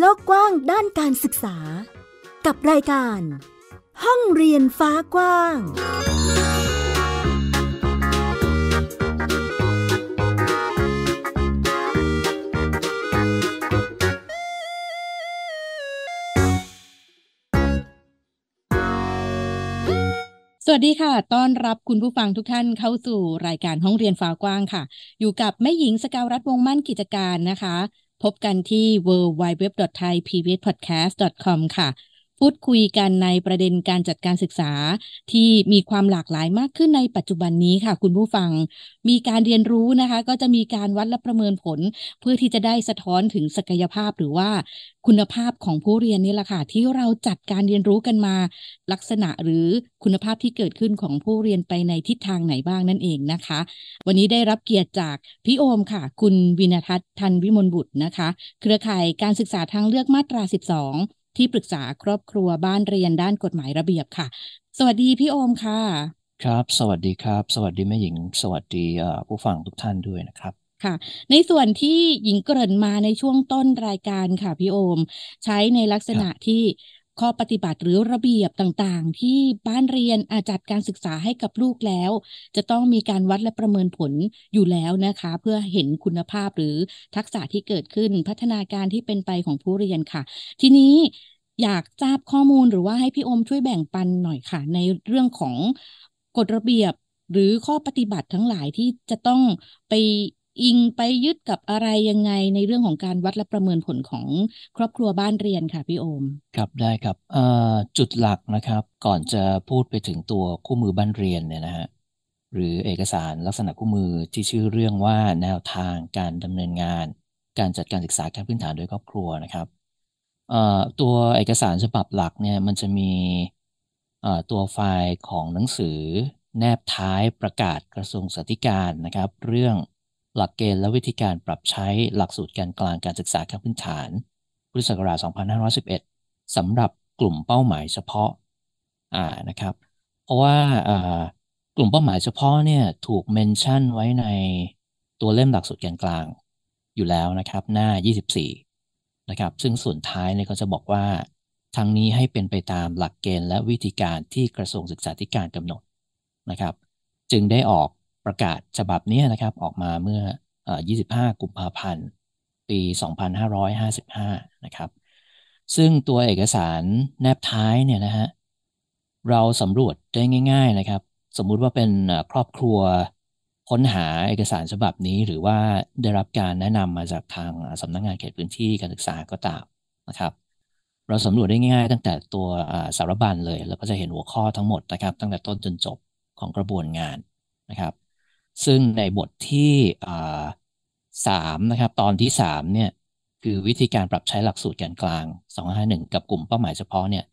โลกกว้างด้านการศึกษากับรายการ ห้องเรียนฟ้ากว้าง สวัสดีค่ะ ต้อนรับคุณผู้ฟังทุกท่านเข้าสู่รายการห้องเรียนฟ้ากว้างค่ะ อยู่กับแม่หญิงสกาวรัฐวงมั่นกิจการนะคะพบกันที่ www.thaipbspodcast.com ค่ะพูดคุยกันในประเด็นการจัดการศึกษาที่มีความหลากหลายมากขึ้นในปัจจุบันนี้ค่ะ คุณผู้ฟังมีการเรียนรู้นะคะ ก็จะมีการวัดและประเมินผล เพื่อที่จะได้สะท้อนถึงศักยภาพหรือว่า คุณภาพของผู้เรียนนี่แหละค่ะ ที่เราจัดการเรียนรู้กันมา ลักษณะหรือคุณภาพที่เกิดขึ้นของผู้เรียนไปในทิศทางไหนบ้างนั่นเองนะคะ วันนี้ได้รับเกียรติจากพี่โอมค่ะ คุณวินทัศน์ทันวิมลบุตรนะคะ เครือข่ายการศึกษาทางเลือกมาตรา12ที่ปรึกษาครอบครัวบ้านเรียนด้านกฎหมายระเบียบค่ะ สวัสดีพี่โอมค่ะ ครับ สวัสดีครับ สวัสดีแม่หญิง สวัสดีผู้ฟังทุกท่านด้วยนะครับ ค่ะ ในส่วนที่หญิงเกริ่นมาในช่วงต้นรายการค่ะพี่โอมใช้ในลักษณะที่ข้อปฏิบัติหรือระเบียบต่างๆ ที่บ้านเรียนอาจัดการศึกษาให้กับลูกแล้ว จะต้องมีการวัดและประเมินผลอยู่แล้วนะคะ เพื่อเห็นคุณภาพหรือทักษะที่เกิดขึ้นพัฒนาการที่เป็นไปของผู้เรียนค่ะ ทีนี้อยากทราบข้อมูลหรือว่าให้พี่อมช่วยแบ่งปันหน่อยค่ะ ในเรื่องของกฎระเบียบหรือข้อปฏิบัติทั้งหลายที่จะต้องไปอิงไปยึดกับอะไรยังไงในเรื่องของการวัดและประเมินผลของครอบครัวบ้านเรียนค่ะ พี่โอม ครับ ได้ครับจุดหลักนะครับ ก่อนจะพูดไปถึงตัวคู่มือบ้านเรียนเนี่ยนะฮะ หรือเอกสารลักษณะคู่มือที่ชื่อเรื่องว่าแนวทางการดำเนินงาน การจัดการศึกษาขั้นพื้นฐานโดยครอบครัวนะครับ ตัวเอกสารฉบับหลักเนี่ยมันจะมีตัวไฟล์ของหนังสือแนบท้ายประกาศกระทรวงสาธิการนะครับเรื่องหลักเกณฑ์และวิธีการปรับใช้หลักสูตรการกลางการศึกษาขั้นพื้นฐาน พุทธศักราช 2511สำหรับกลุ่มเป้าหมายเฉพาะอ่านะครับ เพราะว่ากลุ่มเป้าหมายเฉพาะเนี่ยถูกเมนชั่นไว้ในตัวเล่มหลักสูตรการกลางอยู่แล้วนะครับหน้า 24 นะครับ ซึ่งส่วนท้ายเนี่ยก็จะบอกว่าทางนี้ให้เป็นไปตามหลักเกณฑ์และวิธีการที่กระทรวงศึกษาธิการกำหนดนะครับ จึงได้ออกประกาศฉบับนี้นะครับออกมาเมื่อ 25 กุมภาพันธ์ ปี 2555 นะครับ ซึ่งตัวเอกสารแนบท้ายเนี่ยนะฮะ เราสำรวจได้ง่าย ๆนะครับ สมมุติว่าเป็นครอบครัวค้นหาเอกสารฉบับนี้หรือว่าได้รับการแนะนำมาจากทางสำนักงงานเขตพื้นที่การศึกษาก็ตามนะครับ เราสำรวจได้ง่ายๆตั้งแต่ตัวสารบัญเลยแล้วก็จะเห็นหัวข้อทั้งหมดนะครับ ตั้งแต่ต้นจนจบของกระบวนงานนะครับซึ่งในบทที่สามนะครับ ตอนที่สามเนี่ยคือวิธีการปรับใช้หลักสูตรแกนกลาง 251 กับกลุ่มเป้าหมายเฉพาะเนี่ย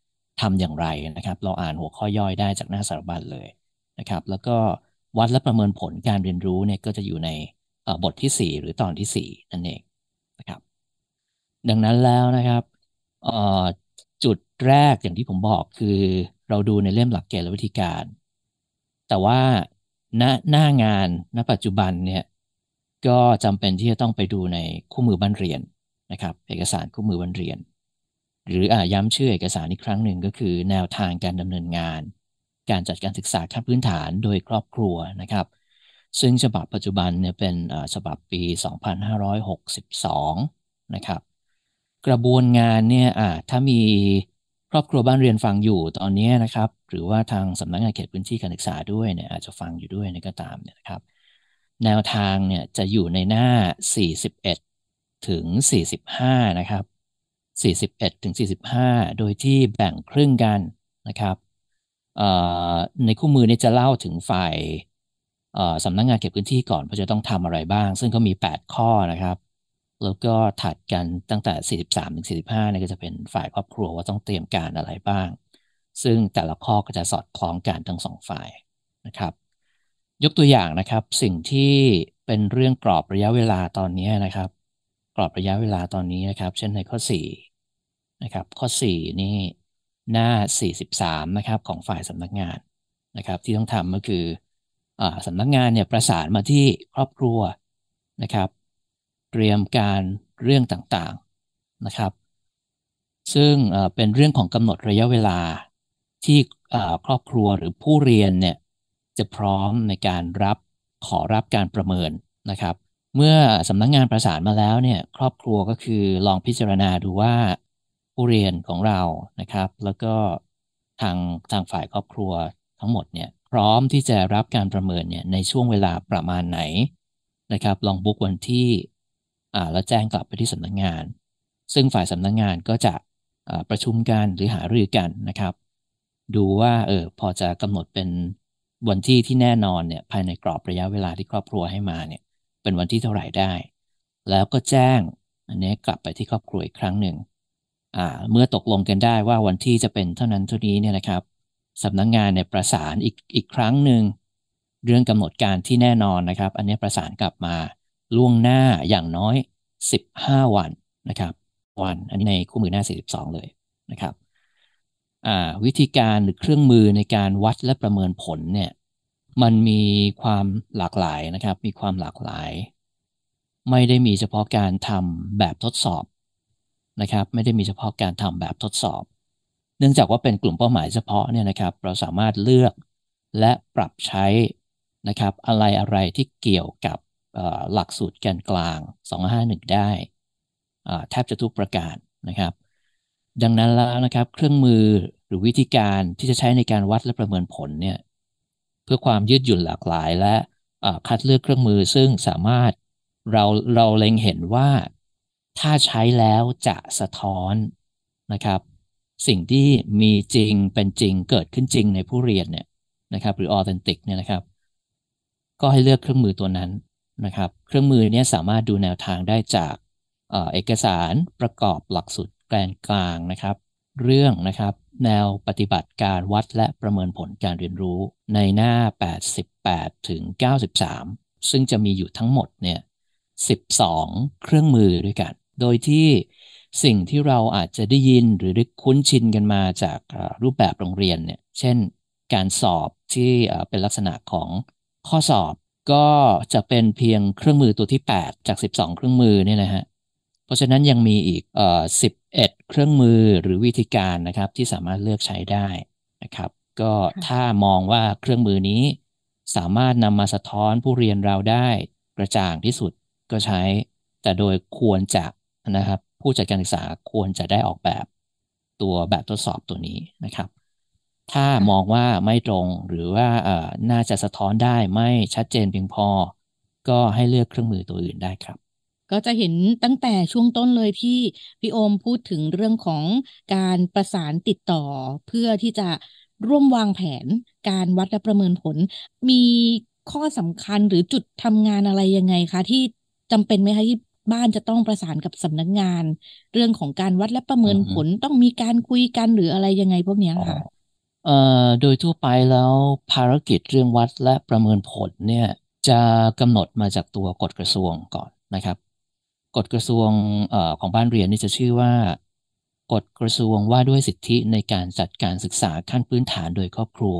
ทำอย่างไรนะครับ เราอ่านหัวข้อย่อยได้จากหน้าสารบัญเลยนะครับ แล้วก็วัดและประเมินผลการเรียนรู้เนี่ยก็จะอยู่ในบทที่ 4 หรือตอนที่ 4 นั่นเองนะครับดังนั้นแล้วนะครับจุดแรกอย่างที่ผมบอกคือเราดูในเล่มหลักเกณฑ์และวิธีการ แต่ว่าณหน้างานณปัจจุบันเนี่ยก็จำเป็นที่จะต้องไปดูในคู่มือบันเรียนนะครับ เอกสารคู่มือบันเรียน หรืออย้ำชื่อเอกสารอีกครั้งหนึ่งก็คือ แนวทางการดำเนินงาน การจัดการศึกษาขั้นพื้นฐานโดยครอบครัวนะครับ ซึ่งฉบับปัจจุบันเนี่ยเป็นฉบับปี 2562 นะครับกระบวนงานเนี่ยถ้ามีครอบครัวบ้านเรียนฟังอยู่ตอนนี้นะครับ หรือว่าทางสำนักงานเขตพื้นที่การศึกษาด้วยเนี่ย อาจจะฟังอยู่ด้วยนก็ตามเนี่ยนะครับ แนวทางเนี่ยจะอยู่ในหน้า 41 ถึง 45 นะครับ 41 ถึง 45 โดยที่แบ่งครึ่งกันนะครับ ในคู่มือนี่จะเล่าถึงฝ่ายสำนักงงานเขตพื้นที่ก่อนเพราะจะต้องทำอะไรบ้าง ซึ่งก็มี 8 ข้อนะครับแล้วก็ถัดกันตั้งแต่ 43ถึง45เนี่ยก็จะเป็นฝ่ายครอบครัวว่าต้องเตรียมการอะไรบ้าง ซึ่งแต่ละข้อก็จะสอดคล้องกันทั้งสองฝ่ายนะครับยกตัวอย่างนะครับ สิ่งที่เป็นเรื่องกรอบระยะเวลาตอนนี้นะครับ กรอบระยะเวลาตอนนี้นะครับ เช่นในข้อ4นะครับข้อ 4 นี่หน้า 43 นะครับ ของฝ่ายสำนักงานนะครับ ที่ต้องทำก็คืออสำนักงานเนี่ยประสานมาที่ครอบครัวนะครับเตรียมการเรื่องต่างๆนะครับ ซึ่งเป็นเรื่องของกำหนดระยะเวลาที่ครอบครัวหรือผู้เรียน เนี่ย จะพร้อมในการรับขอรับการประเมินนะครับ เมื่อสำนักงงานประสานมาแล้วเนี่ยครอบครัวก็คือลองพิจารณาดูว่าผู้เรียนของเรานะครับ แล้วก็ทางทางฝ่ายครอบครัวทั้งหมดเนี่ยพร้อมที่จะรับการประเมินเนี่ยในช่วงเวลาประมาณไหนนะครับ ลองบุ๊กวันที่แล้วแจ้งกลับไปที่สำนักงงาน ซึ่งฝ่ายสำนักงงานก็จะประชุมกันหรือหารือกันนะครับ ดูว่าเออพอจะกำหนดเป็นวันที่ที่แน่นอนเนี่ยภายในกรอบระยะเวลาที่ครอบครัวให้มาเนี่ยเป็นวันที่เท่าไหร่ได้ แล้วก็แจ้งอันนี้กลับไปที่ครอบครัวอีกครั้งหนึ่ง เมื่อตกลงกันได้ว่าวันที่จะเป็นเท่านั้นเท่านี้เนี่ยนะครับสำนักงงานเนี่ยประสานอีกอีกครั้งหนึ่งเรื่องกำหนดการที่แน่นอนนะครับ อันนี้ประสานกลับมาล่วงหน้าอย่างน้อย 15 วันนะครับวันอันนี้ในคู่มือหน้า 42 เลยนะครับวิธีการหรือเครื่องมือในการวัดและประเมินผลเนี่ยมันมีความหลากหลายนะครับมีความหลากหลาย ไม่ได้มีเฉพาะการทำแบบทดสอบนะครับไม่ได้มีเฉพาะการทำแบบทดสอบ เนื่องจากว่าเป็นกลุ่มเป้าหมายเฉพาะเนี่ยนะครับเราสามารถเลือกและปรับใช้นะครับอะไรอะไรที่เกี่ยวกับหลักสูตรแกนกลาง 251 ได้ แทบจะทุกประการนะครับ ดังนั้นแล้วนะครับเครื่องมือหรือวิธีการที่จะใช้ในการวัดและประเมินผลเนี่ยเพื่อความยืดหยุ่นหลากหลายและคัดเลือกเครื่องมือซึ่งสามารถเราเราเล็งเห็นว่า ถ้าใช้แล้วจะสะท้อนนะครับ สิ่งที่มีจริงเป็นจริงเกิดขึ้นจริงในผู้เรียนเนี่ยนะครับหรือออเทนติกเนี่ยนะครับก็ให้เลือกเครื่องมือตัวนั้นนะครับเครื่องมือเนี่ยสามารถดูแนวทางได้จากเอกสารประกอบหลักสูตรแกนกลางนะครับ เรื่องนะครับแนวปฏิบัติการวัดและประเมินผลการเรียนรู้ ในหน้า 88ถึง93 ซึ่งจะมีอยู่ทั้งหมดเนี่ย12 เครื่องมือด้วยกัน โดยที่สิ่งที่เราอาจจะได้ยินหรือได้คุ้นชินกันมาจากรูปแบบโรงเรียนเนี่ยเช่นการสอบที่เป็นลักษณะของข้อสอบก็จะเป็นเพียงเครื่องมือตัวที่ 8 จาก 12 เครื่องมือเนี่ยนะฮะเพราะฉะนั้นยังมีอีกเอ่อ11 เครื่องมือหรือวิธีการนะครับที่สามารถเลือกใช้ได้นะครับ ก็ถ้ามองว่าเครื่องมือนี้ สามารถนำมาสะท้อนผู้เรียนเราได้กระจ่างที่สุดก็ใช้ แต่โดยควรจะนะครับ ผู้จัดการศึกษาควรจะได้ออกแบบตัวแบบทดสอบตัวนี้นะครับถ้ามองว่าไม่ตรงหรือว่าน่าจะสะท้อนได้ไม่ชัดเจนเพียงพอก็ให้เลือกเครื่องมือตัวอื่นได้ครับ ก็จะเห็นตั้งแต่ช่วงต้นเลยที่พี่โอมพูดถึงเรื่องของการประสานติดต่อ เพื่อที่จะร่วมวางแผนการวัดและประเมินผล มีข้อสำคัญหรือจุดทำงานอะไรยังไงคะ ที่จำเป็นไหมคะ ที่บ้านจะต้องประสานกับสำนักงงาน เรื่องของการวัดและประเมินผลต้องมีการคุยกันหรืออะไรยังไงพวกนี้ค่ะโดยทั่วไปแล้วภารกิจเรื่องวัดและประเมินผลเนี่ยจะกำหนดมาจากตัวกฎกระทรวงก่อนนะครับ กฎกระทรวงออของบ้านเรียนนี่จะชื่อว่ากฎกระทรวงว่าด้วยสิทธิในการจัดการศึกษาขั้นพื้นฐานโดยครอบครัว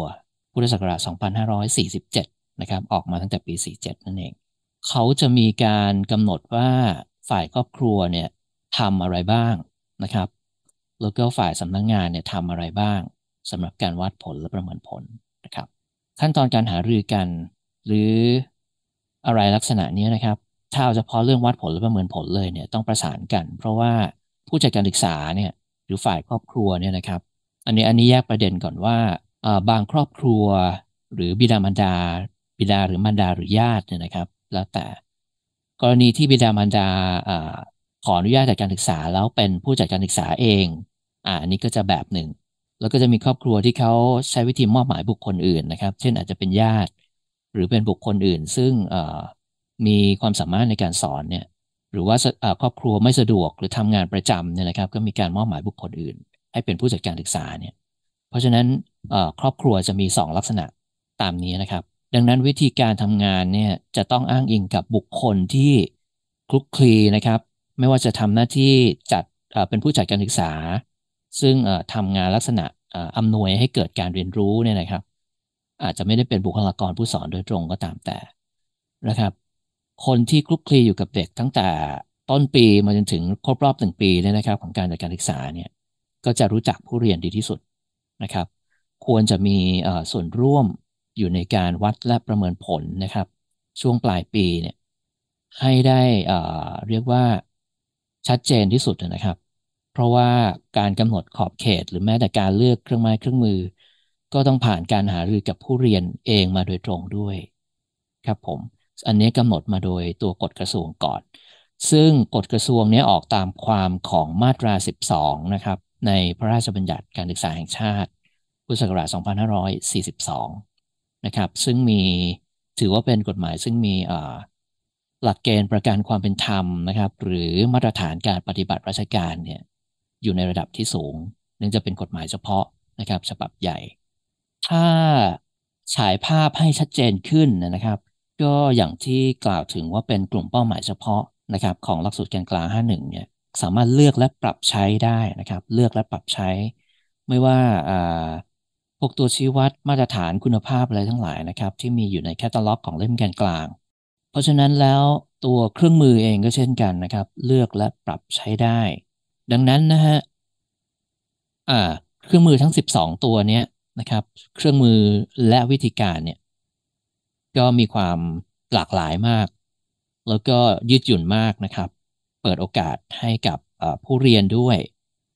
พุทธศักราช 2547นะครับออกมาตั้งแต่ปี 47 นั่นเอง เขาจะมีการกำหนดว่าฝ่ายครอบครัวเนี่ยทำอะไรบ้างนะครับแล้วก็ฝ่ายสำนักงงานเนี่ยทำอะไรบ้างสำหรับการวัดผล และประเมินผลนะครับขั้นตอนการหารือกันหรืออะไรลักษณะนี้นะครับ ถ้าเอาเฉพาะเรื่องวัดผลและประเมินผลเลยเนี่ยต้องประสานกัน เพราะว่าผู้จัดการศึกษาเนี่ยหรือฝ่ายครอบครัวเนี่ยนะครับอันนี้อันนี้แยกประเด็นก่อนว่าบางครอบครัวหรือบิดามารดา บิดาหรือมารดาหรือญาติเนี่ยนะครับแล้วแต่ กรณีที่บิดามารดาขออนุญาตจัดการศึกษา แล้วเป็นผู้จัดการศึกษาเองอ่าอันนี้ก็จะแบบหนึ่งแล้วก็จะมีครอบครัวที่เขาใช้วิธีมอบหมายบุคคลอื่นนะครับ เช่นอาจจะเป็นญาติ หรือเป็นบุคคลอื่น ซึ่งมีความสามารถในการสอนเนี่ยหรือว่าครอบครัวไม่สะดวกหรือทำงานประจำเนี่ยนะครับ ก็มีการมอบหมายบุคคลอื่นให้เป็นผู้จัดการศึกษาเนี่ยเพราะฉะนั้นครอบครัวจะมี 2 ลักษณะตามนี้นะครับ ดังนั้นวิธีการทำงานเนี่ยจะต้องอ้างอิงกับบุคคลที่คลุกคลีนะครับ ไม่ว่าจะทำหน้าที่จัดเป็นผู้จัดการศึกษาซึ่งทำงานลักษณะอำนวยให้เกิดการเรียนรู้เนี่ยนะครับ อาจจะไม่ได้เป็นบุคลากรผู้สอนโดยตรงก็ตามแต่นะครับ คนที่คลุกคลีอยู่กับเด็กตั้งแต่ต้นปีมาจนถึงครบรอบหนึ่งปีเนี่ยนะครับ ของการจัดการศึกษาเนี่ยก็จะรู้จักผู้เรียนดีที่สุดนะครับ ควรจะมีส่วนร่วมอยู่ในการวัดและประเมินผลนะครับ ช่วงปลายปีเนี่ยให้ได้เรียกว่าชัดเจนที่สุดนะครับเพราะว่าการกำหนดขอบเขต หรือแม้แต่การเลือกเครื่องไม้เครื่องมือ ก็ต้องผ่านการหารือกับผู้เรียนเองมาโดยตรงด้วยครับผมอันนี้กำหนดมาโดยตัวกฎกระทรวงก่อน ซึ่งกฎกระทรวงนี้ออกตามความของมาตรา 12นะครับในพระราชบัญญัติการศึกษาแห่งชาติพุทธศักราช2542นะครับซึ่งมีถือว่าเป็นกฎหมาย ซึ่งมีหลักเกณฑ์ประกันความเป็นธรรมนะครับหรือมาตรฐานการปฏิบัติราชการเนี่ยอยู่ในระดับที่สูงนั่นจะเป็นกฎหมายเฉพาะนะครับฉบับใหญ่ ถ้าฉายภาพให้ชัดเจนขึ้นนะครับ ก็อย่างที่กล่าวถึงว่าเป็นกลุ่มเป้าหมายเฉพาะนะครับของหลักสูตรแกนกลาง 51 เนี่ยสามารถเลือกและปรับใช้ได้นะครับ เลือกและปรับใช้ ไม่ว่าพวกตัวชี้วัดมาตรฐานคุณภาพอะไรทั้งหลายนะครับที่มีอยู่ในแคตตาล็อกของเล่มแกนกลาง เพราะฉะนั้นแล้วตัวเครื่องมือเองก็เช่นกันนะครับเลือกและปรับใช้ได้ดังนั้นนะฮะอ่าเครื่องมือทั้ง 12 ตัวเนี้ยนะครับ เครื่องมือและวิธีการเนี่ย ก็มีความหลากหลายมาก แล้วก็ยืดหยุ่นมากนะครับ เปิดโอกาสให้กับผู้เรียนด้วย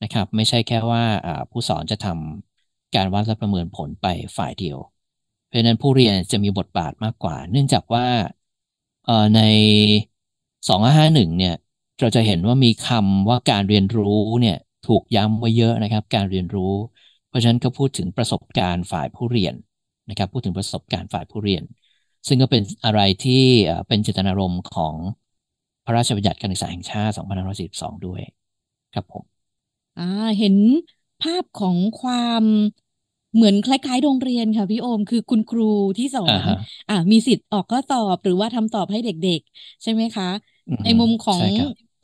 นะครับ ไม่ใช่แค่ว่าผู้สอนจะทำการวัดและประเมินผลไปฝ่ายเดียว เพราะนั้นผู้เรียนจะมีบทบาทมากกว่า เนื่องจากว่าใน 2551เนี่ยเราจะเห็นว่ามีคำว่าการเรียนรู้เนี่ยถูกย้ำไว้เยอะนะครับ การเรียนรู้ เพราะฉะนั้นก็พูดถึงประสบการณ์ฝ่ายผู้เรียน นะครับ พูดถึงประสบการณ์ฝ่ายผู้เรียน ซึ่งก็เป็นอะไรที่เป็นเจตนารมณ์ของพระราชบัญญัติการศึกษาแห่งชาติ 2542 ด้วย ครับผม อ่าเห็นภาพของความเหมือนคล้ายๆ โรงเรียนค่ะพี่โอมคือคุณครูที่สอน uh-huh. อ่ามีสิทธิ์ออกข้อสอบหรือว่าทำสอบให้เด็ก ๆ ใช่ไหมคะ ในมุมของ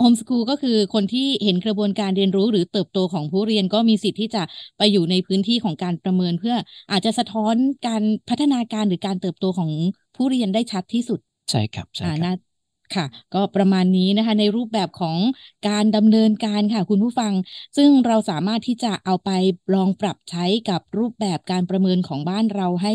โฮมสกูลก็คือคนที่เห็นกระบวนการเรียนรู้หรือเติบโตของผู้เรียนก็มีสิทธิ์ที่จะไปอยู่ในพื้นที่ของการประเมินเพื่ออาจจะสะท้อนการพัฒนาการหรือการเติบโตของผู้เรียนได้ชัดที่สุด ใช่ครับใช่ครับค่ะก็ประมาณนี้นะคะในรูปแบบของการดำเนินการค่ะคุณผู้ฟัง ซึ่งเราสามารถที่จะเอาไปลองปรับใช้กับรูปแบบการประเมินของบ้านเราให้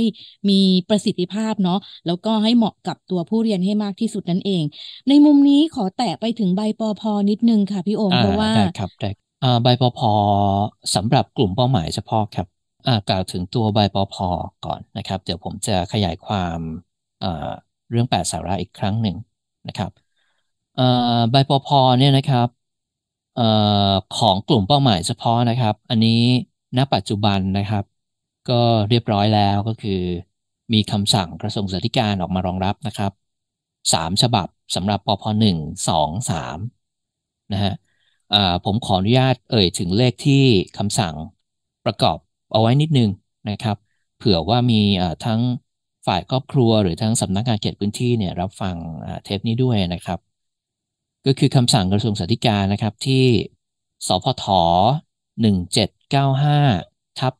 มีประสิทธิภาพเนาะแล้วก็ให้เหมาะกับตัวผู้เรียนให้มากที่สุดนั่นเอง ในมุมนี้ขอแตะไปถึงใบปอพอนิดนึงค่ะ พี่โอมเพราะว่าครับใบปอพอสำหรับกลุ่มเป้าหมายเฉพาะครับกล่าวถึงตัวใบปอพอก่อนนะครับ เดี๋ยวผมจะขยายความเรื่อง8สาระอีกครั้งหนึ่งนะครับใบปอพเนี่ยนะครับของกลุ่มเป้าหมายเฉพาะนะครับ อันนี้ณปัจจุบันนะครับ ก็เรียบร้อยแล้วก็คือมีคำสั่งกระทรวงศึกษาธิการออกมารองรับนะครับสามฉบับสำหรับปพหนึ่งสองสามนะฮะผมขออนุญาตเอ่ยถึงเลขที่คำสั่งประกอบเอาไว้นิดนึงนะครับ เผื่อว่ามีทั้งฝ่ายครอบครัวหรือทั้งสำนักงานเขตพื้นที่เนี่ยรับฟังเทปนี้ด้วยนะครับ ก็คือคำสั่งกระทรวงสาธการนะครับที่สพท1795 ทับ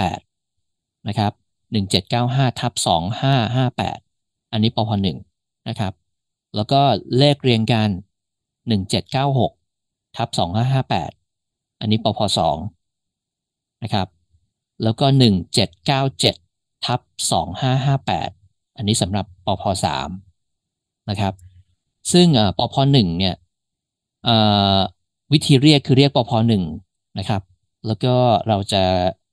2558 นะครับ 1795ทับ2558 อันนี้ปพ1นะครับแล้วก็เลขเรียงกัน 1796 ทับ2558 อันนี้ปพ2นะครับ แล้วก็ 1797ทับ2558 อันนี้สำหรับปพ3นะครับ ซึ่งปพ1เนี่ยวิธีเรียกคือเรียกปพ1นะครับ แล้วก็เราจะ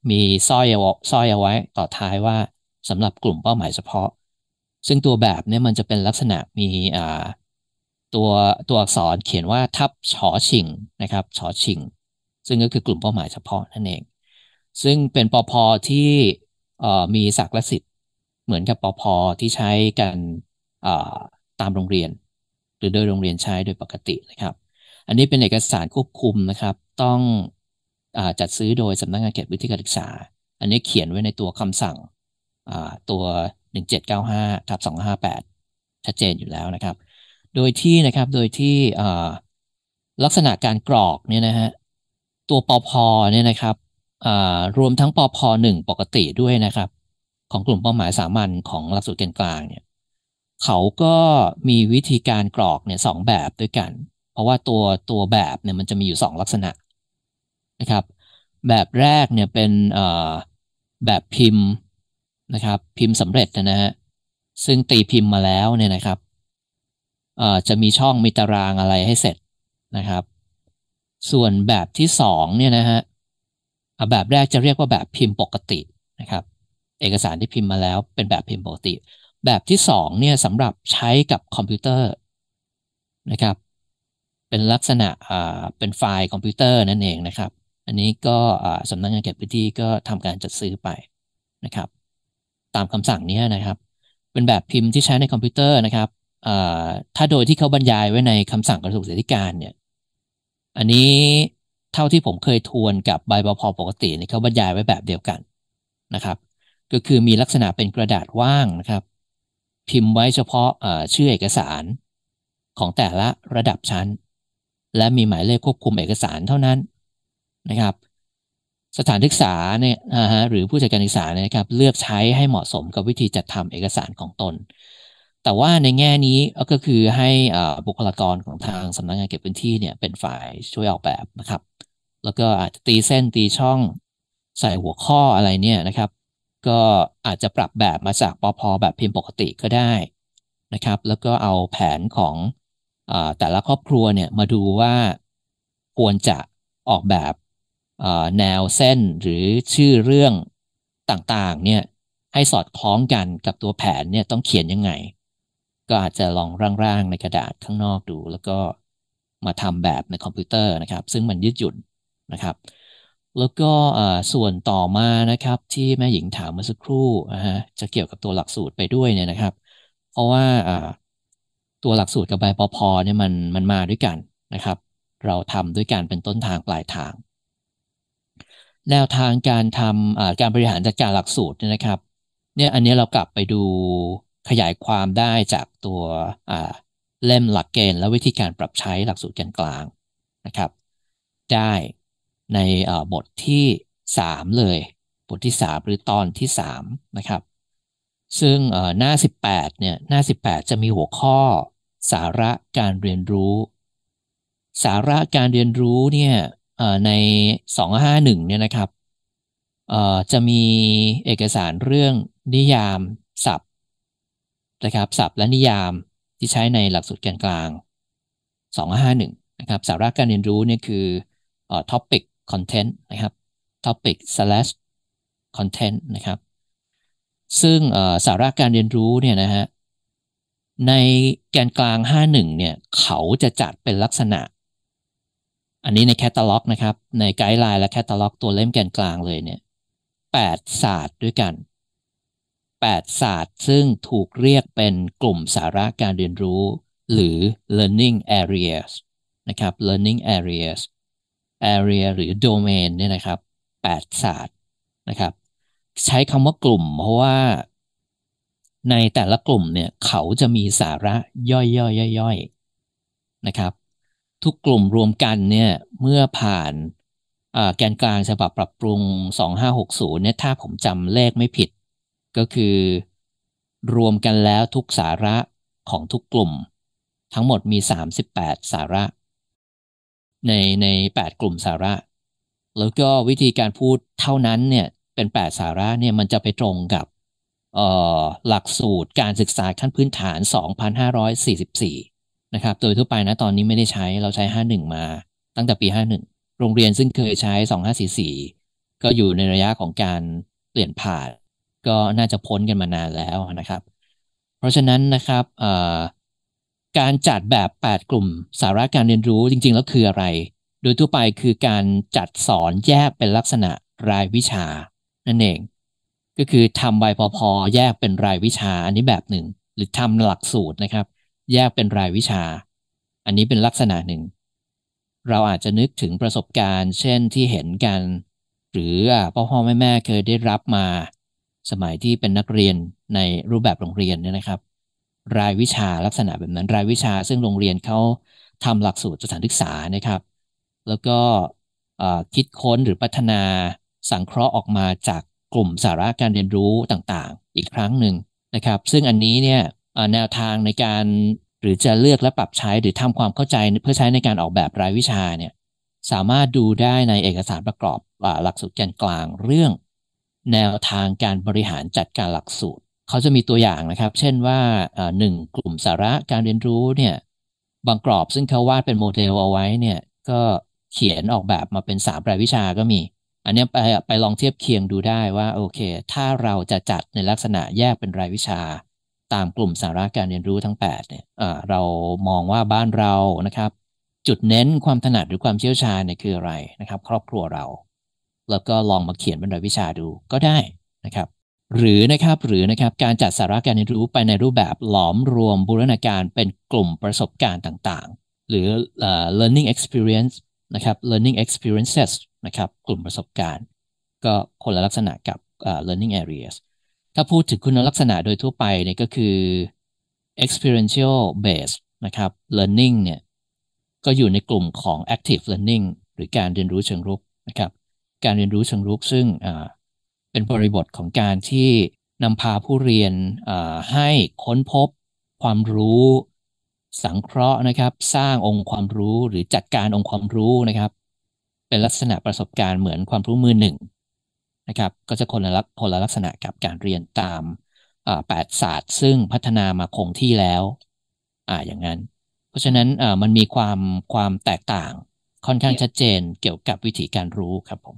มีสร้อยเอาสร้อยเอาไว้ต่อท้ายว่าสำหรับกลุ่มเป้าหมายเฉพาะ ซึ่งตัวแบบเนี่ยมันจะเป็นลักษณะมีตัวตัวอักษรเขียนว่าทับชอชิงนะครับชอชิง ซึ่งก็คือกลุ่มเป้าหมายเฉพาะนั่นเอง ซึ่งเป็นปพที่มีศักดิ์และสิทธิ์เหมือนกับปอพอที่ใช้กันตามโรงเรียน หรือโดยโรงเรียนใช้โดยปกตินะครับ อันนี้เป็นเอกสารควบคุมนะครับ ต้องอจัดซื้อโดยสำนักงานเขตวิทยาการศึกษา อันนี้เขียนไว้ในตัวคำสั่งตัว 1795ทับ258 ชัดเจนอยู่แล้วนะครับ โดยที่นะครับโดยที่ลักษณะการกรอกเนี่ยนะฮะตัวปอพอเนี่ยนะครับรวมทั้งปอพหนึ่งปกติด้วยนะครับ ของกลุ่มเป้าหมายสามัญของหลักสูตรกณกลางเนี่ยเขาก็มีวิธีการกรอกเนี่ยสองแบบด้วยกัน เพราะว่าตัวตัวแบบเนี่ยมันจะมีอยู่สองลักษณะนะครับ แบบแรกเนี่ยเป็นแบบพิมพ์นะครับ พิมพ์สำเร็จนะฮะซึ่งตีพิมพ์มาแล้วเนี่ยนะครับจะมีช่องมีตารางอะไรให้เสร็จนะครับ ส่วนแบบที่สองเนี่ยนะฮะแบบแรกจะเรียกว่าแบบพิมพ์ปกตินะครับ เอกสารที่พิมพ์มาแล้วเป็นแบบพิมพ์ปกติ แบบที่สองเนี่ยสำหรับใช้กับคอมพิวเตอร์นะครับ เป็นลักษณะอ่าเป็นไฟล์คอมพิวเตอร์นั่นเองนะครับ อันนี้ก็สำนักงานเก็บพื้นที่ก็ทำการจัดซื้อไปนะครับ ตามคำสั่งนี้นะครับ เป็นแบบพิมพ์ที่ใช้ในคอมพิวเตอร์นะครับถ้าโดยที่เขาบรรยายไว้ในคำสั่งกระทรวงศึกษาิการเนี่ยอันนี้เท่าที่ผมเคยทวนกับใบบพปกตินี่เขาบรรยายไว้แบบเดียวกันนะครับ ก็คือมีลักษณะเป็นกระดาษว่างนะครับ พิมพ์ไว้เฉพาะชื่อเอกสารของแต่ละระดับชั้น และมีหมายเลขควบคุมเอกสารเท่านั้นนะครับ สถานศึกษาเนี่ยฮะหรือผู้จัดการศึกษาเนี่ยครับเลือกใช้ให้เหมาะสมกับวิธีจัดทำเอกสารของตน แต่ว่าในแง่นี้ก็คือให้บุคลากรของทางสำนักงงานเก็บพื้นที่เนี่ยเป็นฝ่ายช่วยออกแบบนะครับแล้วก็อาจจะตีเส้นตีช่องใส่หัวข้ออะไรเนี่ยนะครับ ก็อาจจะปรับแบบมาจากปอพอแบบพิมพ์ปกติก็ได้นะครับแล้วก็เอาแผนของอแต่ละครอบครัวเนี่ยมาดูว่าควรจะออกแบบแนวเส้นหรือชื่อเรื่องต่างๆเนี่ยให้สอดคล้องกันกับตัวแผนเนี่ยต้องเขียนยังไง ก็อาจจะลองร่าง ๆ ในกระดาษข้างนอกดู แล้วก็มาทำแบบในคอมพิวเตอร์นะครับ ซึ่งมันยืดหยุ่นนะครับแล้วก็ส่วนต่อมานะครับที่แม่หญิงถามเมื่อสักครู่นะฮะจะเกี่ยวกับตัวหลักสูตรไปด้วยเนี่ยนะครับ เพราะว่าตัวหลักสูตรกับใบปพเนี่ยมันมันมาด้วยกันนะครับ เราทำด้วยการเป็นต้นทางปลายทางแนวทางการทำการบริหารจัดการหลักสูตรเนี่ยนะครับเนี่ยอันนี้เรากลับไปดูขยายความได้จากตัวเล่มหลักเกณฑ์ และวิธีการปรับใช้หลักสูตรกันกลางนะครับได้ในบทที่ 3 เลย บทที่ 3 หรือตอนที่3นะครับซึ่งหน้า18เนี่ยหน้า 18 จะมีหัวข้อสาระการเรียนรู้ สาระการเรียนรู้เนี่ยใน 251เนี่ยนะครับจะมีเอกสารเรื่องนิยามศัพท์นะครับศัพท์และนิยามที่ใช้ในหลักสูตรกกลาง 251นะครับสาระการเรียนรู้เนี่ยคือท็อปิก content นะครับ topic slash content นะครับ ซึ่งสาระการเรียนรู้เนี่ยนะฮะ ในแกนกลาง 51เนี่ย เขาจะจัดเป็นลักษณะ อันนี้ในแคตตาล็อกนะครับ ในไกด์ไลน์และแคตตาล็อก ตัวเล่มแกนกลางเลยเนี่ย8ศาสตร์ด้วยกัน 8 ศาสตร์ ซึ่งถูกเรียกเป็นกลุ่มสาระการเรียนรู้ หรือ learning areas นะครับ learning areas area หรือ domain เนี่ยนะครับ แปดศาสตร์นะครับ ใช้คำว่ากลุ่ม เพราะว่าในแต่ละกลุ่มเนี่ย เขาจะมีสาระย่อยๆยยๆนะครับ ทุกกลุ่มรวมกันเนี่ย เมื่อผ่านแกนกลางฉบับปรับปรุง 2560เนี่ยถ้าผมจำเลขไม่ผิดก็คือ รวมกันแล้วทุกสาระของทุกกลุ่ม ทั้งหมดมี 38 สาระในใน 8 กลุ่มสาระ แล้วก็วิธีการพูดเท่านั้นเนี่ย เป็น8สาระเนี่ย มันจะไปตรงกับหลักสูตรการศึกษาขั้นพื้นฐาน 2,544 นะครับ โดยทั่วไปนะตอนนี้ไม่ได้ใช้เราใช้ 51 มาตั้งแต่ปี 51 โรงเรียนซึ่งเคยใช้ 2544 ก็อยู่ในระยะของการเปลี่ยนผ่าน ก็น่าจะพ้นกันมานานแล้วนะครับ เพราะฉะนั้นนะครับการจัดแบบ 8 กลุ่มสาระการเรียนรู้จริงๆแล้วคืออะไร โดยทั่วไปคือการจัดสอนแยกเป็นลักษณะรายวิชา นั่นเอง ก็คือทำใบพอพอแยกเป็นรายวิชาอันนี้แบบหนึ่ง หรือทำหลักสูตรนะครับ แยกเป็นรายวิชา อันนี้เป็นลักษณะหนึ่ง เราอาจจะนึกถึงประสบการณ์เช่น ที่เห็นกันหรือพ่อพ่อแม่แม่เคยได้รับมา สมัยที่เป็นนักเรียนในรูปแบบโรงเรียนเนี่ยนะครับรายวิชาลักษณะแบบนั้นรายวิชาซึ่งโรงเรียนเขาทำหลักสูตรสถานศึกษานะครับ แล้วก็คิดค้นหรือพัฒนาสังเคราะห์ออกมาจากกลุ่มสาระการเรียนรู้ต่าง ๆ อีกครั้งหนึ่งนะครับ ซึ่งอันนี้เนี่ยแนวทางในการหรือจะเลือกและปรับใช้หรือทำความเข้าใจเพื่อใช้ในการออกแบบรายวิชาเนี่ยสามารถดูได้ในเอกสารประกอบหลักสูตรแกนกลางเรื่อง แนวทางการบริหารจัดการหลักสูตรเขาจะมีตัวอย่างนะครับ เช่นว่าหนึ่งกลุ่มสาระการเรียนรู้เนี่ย บางกรอบซึ่งเขาวาดเป็นโมเดลเอาไว้เนี่ย ก็เขียนออกแบบมาเป็นสามรายวิชาก็มี อันนี้ไปไปลองเทียบเคียงดูได้ว่าโอเค ถ้าเราจะจัดในลักษณะแยกเป็นรายวิชา ตามกลุ่มสาระการเรียนรู้ทั้ง 8เนี่ยเรามองว่าบ้านเรานะครับ จุดเน้นความถนัดหรือความเชี่ยวชาญเนี่ยคืออะไรนะครับ ครอบครัวเรา แล้วก็ลองมาเขียนเป็นรายวิชาดูก็ได้นะครับหรือนะครับหรือนะครับการจัดสาระการเรียนรู้ไปในรูปแบบ หลอมรวมบูรณาการเป็นกลุ่มประสบการณ์ต่างๆ หรือ learning experience นะครับ learning experiences นะครับ กลุ่มประสบการณ์ ก็คนละลักษณะกับ learning areas ถ้าพูดถึงคุณลักษณะโดยทั่วไปเนี่ยก็คือ experiential based นะครับ learning เนี่ยก็อยู่ในกลุ่มของ active learning หรือการเรียนรู้เชิงรุกนะครับ การเรียนรู้เชิงรุกซึ่งเป็นบริบทของการที่ นำพาผู้เรียนให้ค้นพบความรู้สังเคราะห์นะครับ สร้างองค์ความรู้หรือจัดการองค์ความรู้นะครับ เป็นลักษณะประสบการณ์เหมือนความรู้มือหนึ่งนะครับก็จะคนละคนละลักษณะกับการเรียนตามแปดศาสตร์ซึ่งพัฒนามาคงที่แล้วอ่าอย่างนั้นเพราะฉะนั้นมันมีความความแตกต่างค่อนข้างชัดเจนเกี่ยวกับวิธีการรู้ครับผม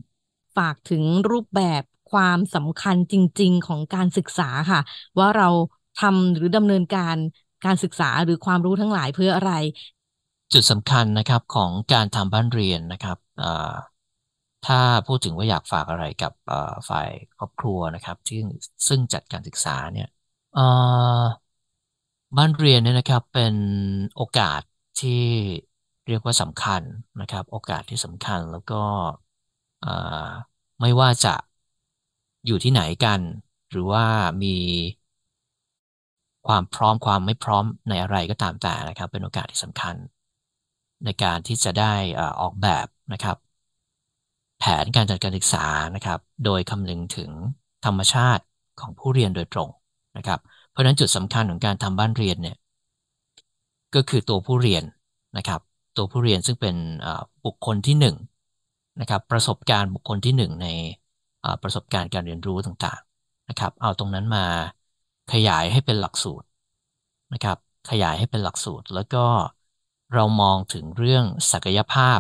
ฝากถึงรูปแบบความสำคัญจริงๆของการศึกษาค่ะว่าเราทำหรือดำเนินการการศึกษาหรือความรู้ทั้งหลายเพื่ออะไร จุดสำคัญนะครับของการทำบ้านเรียนนะครับถ้าพูดถึงว่าอยากฝากอะไรกับฝ่ายครอบครัวนะครับที่ซึ่งจัดการศึกษาเนี่ยบ้านเรียนเนี่ยนะครับเป็นโอกาสที่เรียกว่าสำคัญนะครับ โอกาสที่สำคัญแล้วก็ไม่ว่าจะอยู่ที่ไหนกัน หรือว่ามีความพร้อมความไม่พร้อมในอะไรก็ตามแต่นะครับ เป็นโอกาสที่สำคัญ ในการที่จะได้ออกแบบนะครับ แผนการจัดการศึกษานะครับ โดยคำนึงถึงธรรมชาติของผู้เรียนโดยตรงนะครับ เพราะนั้นจุดสำคัญของการทำบ้านเรียนเนี่ยก็คือตัวผู้เรียนนะครับ ตัวผู้เรียนซึ่งเป็นบุคคลที่1นนะครับประสบการณ์บุคคลที่ 1 ในประสบการณ์การเรียนรู้ต่างๆนะครับเอาตรงนั้นมาขยายให้เป็นหลักสูตรนะครับขยายให้เป็นหลักสูตร แล้วก็เรามองถึงเรื่องศักยภาพ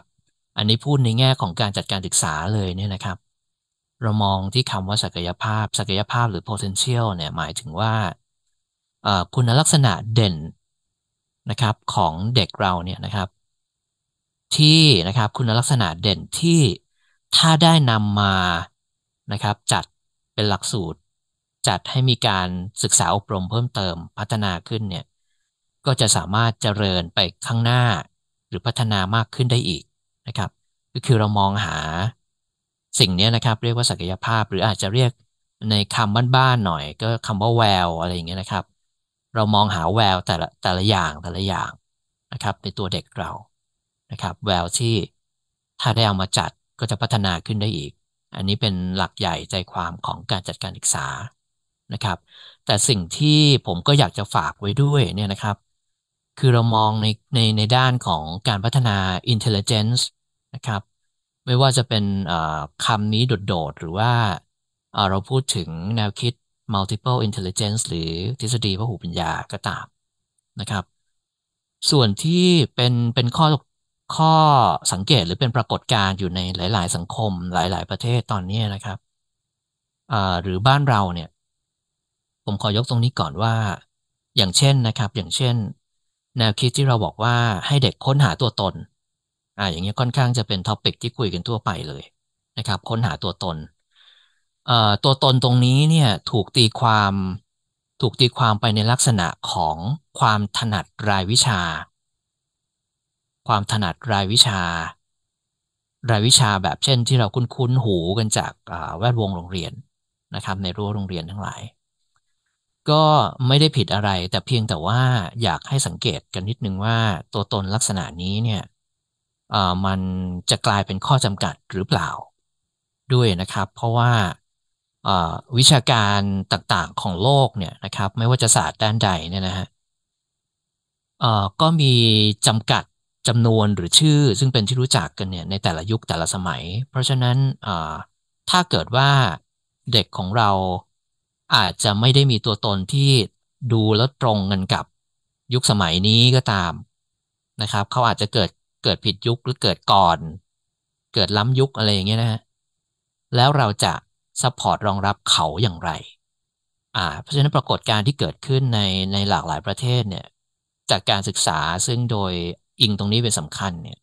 อันนี้พูดในแง่ของการจัดการศึกษาเลยเนี่ยนะครับ เรามองที่คำว่าศักยภาพศักยภาพหรือ potential เนี่ยหมายถึงว่า คุณลักษณะเด่นนะครับของเด็กเราเนี่ยนะครับ ที่นะครับคุณลักษณะเด่นที่ถ้าได้นำมาะครับจัดเป็นหลักสูตร จัดให้มีการศึกษาอบรมเพิ่มเติมพัฒนาขึ้นเนี่ยก็จะสามารถเจริญไปข้างหน้าหรือพัฒนามากขึ้นได้อีกนะครับก็คือเรามองหาสิ่งนี้นะครับ เรียกว่าศักยภาพหรืออาจจะเรียกในคำบ้านๆหน่อย ก็คำว่า แววอะไรอย่างเงี้ยนะครับ เรามองหาแวว แต่ละแต่ละอย่างแต่ละอย่างนะครับในตัวเด็กเรานะครับแววที่ถ้าได้เอามาจัดก็จะพัฒนาขึ้นได้อีกอันนี้เป็นหลักใหญ่ใจความของการจัดการศึกษานะครับแต่สิ่งที่ผมก็อยากจะฝากไว้ด้วยเนี่ยนะครับคือเรามองในในในด้านของการพัฒนา intelligence นะครับไม่ว่าจะเป็นคำนี้โดดๆหรือว่า เราพูดถึงแนวคิด multiple intelligence หรือทฤษฎีพหูปัญญาก็ตามนะครับส่วนที่เป็นเป็นข้อข้อสังเกตหรือเป็นปรากฏการณ์อยู่ในหลาย ๆ สังคมหลาย ๆ ประเทศตอนนี้นะครับ หรือบ้านเราเนี่ย ผมขอยกตรงนี้ก่อนว่า อย่างเช่นนะครับอย่างเช่น แนวคิดที่เราบอกว่าให้เด็กค้นหาตัวตนอ่าอย่างเงี้ยค่อนข้างจะเป็นท็อปิกที่คุยกันทั่วไปเลยนะครับ ค้นหาตัวตนตัวตนตรงนี้เนี่ยถูกตีความ ถูกตีความไปในลักษณะของความถนัดรายวิชาความถนัดรายวิชา รายวิชาแบบเช่นที่เราคุ้นๆหูกันจากแวดวงโรงเรียนนะครับในรั้วโรงเรียนทั้งหลาย ก็ไม่ได้ผิดอะไรแต่เพียงแต่ว่าอยากให้สังเกตกันนิดนึงว่า ตัวตนลักษณะนี้เนี่ยมันจะกลายเป็นข้อจำกัดหรือเปล่าด้วยนะครับ เพราะว่าวิชาการต่างๆของโลกเนี่ยนะครับไม่ว่าจะศาสตร์ด้านใดเนี่ยนะฮะก็มีจำกัดจำนวนหรือชื่อซึ่งเป็นที่รู้จักกันเนี่ยในแต่ละยุคแต่ละสมัย เพราะฉะนั้นถ้าเกิดว่าเด็กของเราอาจจะไม่ได้มีตัวตนที่ดูแล้วตรงกันกับยุคสมัยนี้ก็ตามนะครับ เขาอาจจะเกิดเกิดผิดยุคหรือเกิดก่อน เกิดล้ำยุคอะไรอย่างเงี้ยนะฮะแล้วเราจะซัพพอร์ตรองรับเขาอย่างไรอ่าเพราะฉะนั้นปรากฏการณ์ที่เกิดขึ้นในในหลากหลายประเทศเนี่ยจากการศึกษาซึ่งโดยอิงตรงนี้เป็นสำคัญเนี่ย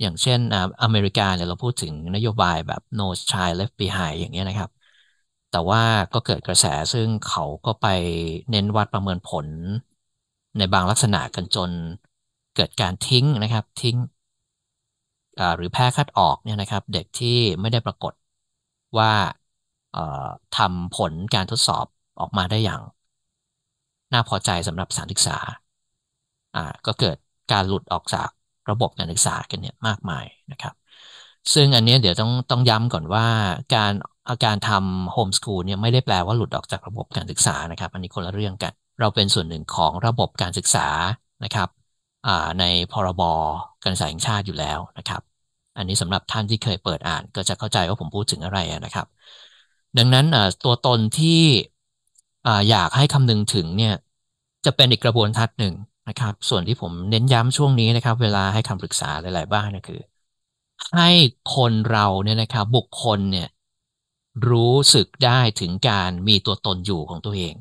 อย่างเช่นอเมริกาเนี่ยเราพูดถึงนโยบายแบบ no child left behind อย่างเงี้ยนะครับ แต่ว่าก็เกิดกระแสซึ่งเขาก็ไปเน้นวัดประเมินผลในบางลักษณะกันจนเกิดการทิ้งนะครับทิ้งหรือแพ้คัดออกเนี่ยนะครับ เด็กที่ไม่ได้ปรากฏว่าทำผลการทดสอบออกมาได้อย่าง น่าพอใจสำหรับสารศึกษาก็เกิดการหลุดออกจากระบบการศึกษากันเนี่ยมากมายนะครับ ซึ่งอันนี้เดี๋ยวต้องต้องย้ำก่อนว่าการอาการทำโฮมสคูลเนี่ยไม่ได้แปลว่าหลุดออกจากระบบการศึกษานะครับ อันนี้คนละเรื่องกัน เราเป็นส่วนหนึ่งของระบบการศึกษานะครับ ในพรบการศึกษาแห่งชาติอยู่แล้วนะครับ อันนี้สำหรับท่านที่เคยเปิดอ่านก็จะเข้าใจว่าผมพูดถึงอะไรนะครับ ดังนั้นตัวตนที่อยากให้คำนึงถึงเนี่ยจะเป็นอีกกระบวนทัศน์หนึ่งนะครับส่วนที่ผมเน้นย้ำช่วงนี้นะครับ เวลาให้คำปรึกษาหลายๆบ้านนะคือ ให้คนเราเนี่ยนะครับบุคคลเนี่ยรู้สึกได้ถึงการมีตัวตนอยู่ของตัวเอง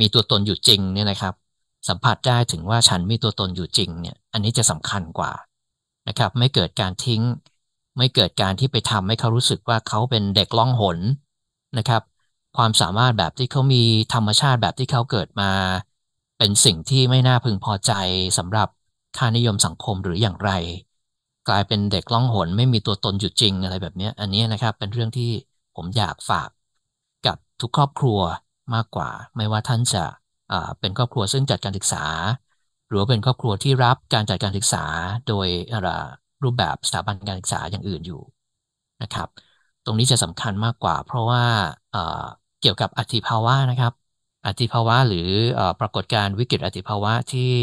มีตัวตนอยู่จริงเนี่ยนะครับ สัมผัสได้ถึงว่าฉันมีตัวตนอยู่จริงเนี่ยอันนี้จะสำคัญกว่านะครับไม่เกิดการทิ้ง ไม่เกิดการที่ไปทำให้เขารู้สึกว่าเขาเป็นเด็กล่องหนนะครับ ความสามารถแบบที่เขามีธรรมชาติแบบที่เขาเกิดมาเป็นสิ่งที่ไม่น่าพึงพอใจสำหรับค่านิยมสังคมหรืออย่างไร กลายเป็นเด็กล่องหนไม่มีตัวตนอยู่จริงอะไรแบบนี้อันนี้นะครับเป็นเรื่องที่ผมอยากฝากกับทุกครอบครัวมากกว่า ไม่ว่าท่านจะเป็นครอบครัวซึ่งจัดการศึกษา หรือเป็นครอบครัวที่รับการจัดการศึกษา โดยรูปแบบสถาบันการศึกษาอย่างอื่นอยู่นะครับ ตรงนี้จะสำคัญมากกว่า เพราะว่าเกี่ยวกับอัธิภาวะนะครับอติภาวะหรือปรากฏการวิกฤตอติภาวะที่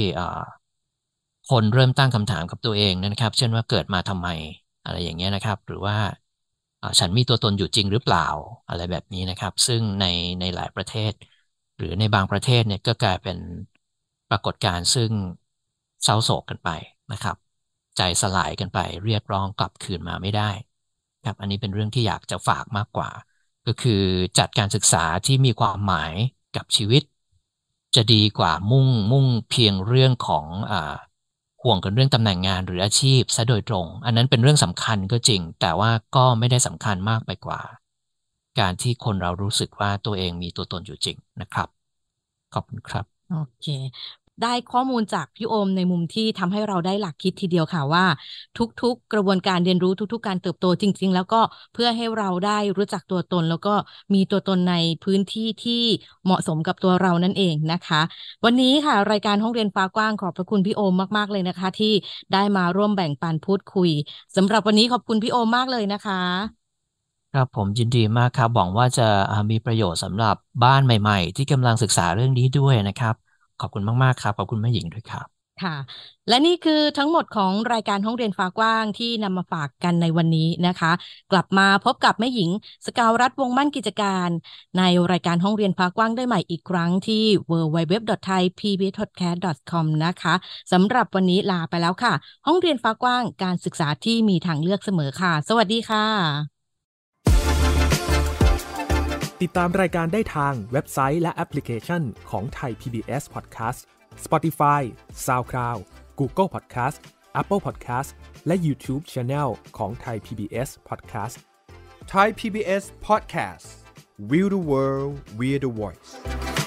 คนเริ่มตั้งคำถามกับตัวเองนะครับ เช่นว่าเกิดมาทำไมอะไรอย่างเงี้ยนะครับ หรือว่า ฉันมีตัวตนอยู่จริงหรือเปล่าอะไรแบบนี้นะครับ ซึ่งในในหลายประเทศ หรือในบางประเทศเนี่ยก็กลายเป็นปรากฏการณ์ซึ่งเศร้าโศกกันไปนะครับ ใจสลายกันไปเรียกร้องกลับคืนมาไม่ได้ครับอันนี้เป็นเรื่องที่อยากจะฝากมากกว่า ก็คือจัดการศึกษาที่มีความหมายกับชีวิตจะดีกว่ามุ่งมุ่งเพียงเรื่องของอห่วงกันเรื่องตำแหน่งงานหรืออาชีพซะโดยตรง อันนั้นเป็นเรื่องสำคัญก็จริง แต่ว่าก็ไม่ได้สำคัญมากไปกว่า การที่คนเรารู้สึกว่าตัวเองมีตัวตนอยู่จริงนะครับ ขอบคุณครับโอเคได้ข้อมูลจากพี่โอมในมุมที่ทำให้เราได้หลักคิดทีเดียวค่ะว่า ทุก ๆกระบวนการเรียนรู้ทุกๆ การเติบโตจริง ๆ แล้วก็เพื่อให้เราได้รู้จักตัวตน แล้วก็มีตัวตนในพื้นที่ที่เหมาะสมกับตัวเรานั่นเองนะคะ วันนี้ค่ะรายการห้องเรียนฟ้ากว้างขอบพระคุณพี่โอมมากๆเลยนะคะ ที่ได้มาร่วมแบ่งปันพูดคุย สำหรับวันนี้ขอบคุณพี่โอมมากเลยนะคะครับผมยินดีมากครับหวังว่าจะมีประโยชน์สำหรับบ้านใหม่ๆ ที่กำลังศึกษาเรื่องนี้ด้วยนะครับขอบคุณมากๆครับขอบคุณแม่หญิงด้วยครับค่ะ และนี่คือทั้งหมดของรายการห้องเรียนฟ้ากว้างที่นำมาฝากกันในวันนี้นะคะ กลับมาพบกับแม่หญิง สกาวรัฐวงมั่นกิจการ ในรายการห้องเรียนฟ้ากว้างได้ใหม่อีกครั้งที่ w w w t h a i p b s c a s t c o m นะคะสำหรับวันนี้ลาไปแล้วค่ะ ห้องเรียนฟ้ากว้างการศึกษาที่มีทางเลือกเสมอค่ะ สวัสดีค่ะติดตามรายการได้ทางเว็บไซต์และแอปพลิเคชันของไทย PBS Podcast Spotify SoundCloud Google Podcast Apple Podcast และ YouTube Channel ของไทย PBS Podcast Thai PBS Podcast We the World We the Voice